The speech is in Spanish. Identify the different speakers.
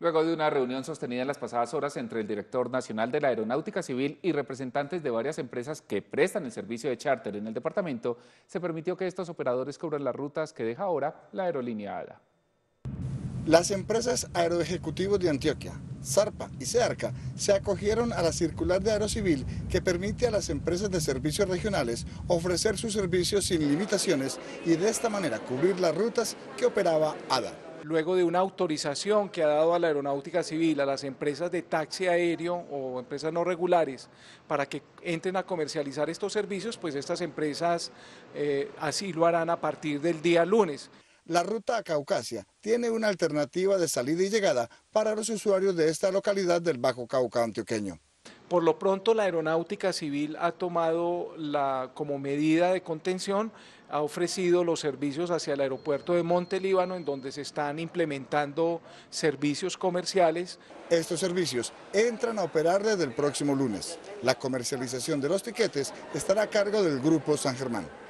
Speaker 1: luego de una reunión sostenida en las pasadas horas entre el director nacional de la Aeronáutica Civil y representantes de varias empresas que prestan el servicio de charter en el departamento, se permitió que estos operadores cubran las rutas que deja ahora la aerolínea ADA.
Speaker 2: Las empresas aeroejecutivos de Antioquia, Zarpa y Searca se acogieron a la circular de Aerocivil que permite a las empresas de servicios regionales ofrecer sus servicios sin limitaciones y de esta manera cubrir las rutas que operaba ADA
Speaker 3: luego de una autorización que ha dado a la aeronáutica civil, a las empresas de taxi aéreo o empresas no regulares, para que entren a comercializar estos servicios, pues estas empresas eh, así lo harán a partir del día lunes.
Speaker 2: La ruta a Caucasia tiene una alternativa de salida y llegada para los usuarios de esta localidad del Bajo Cauca antioqueño.
Speaker 3: Por lo pronto, la aeronáutica civil ha tomado la, como medida de contención, ha ofrecido los servicios hacia el aeropuerto de Monte Líbano en donde se están implementando
Speaker 2: servicios comerciales. Estos servicios entran a operar desde el próximo lunes. La comercialización de los tiquetes estará a cargo del Grupo San Germán.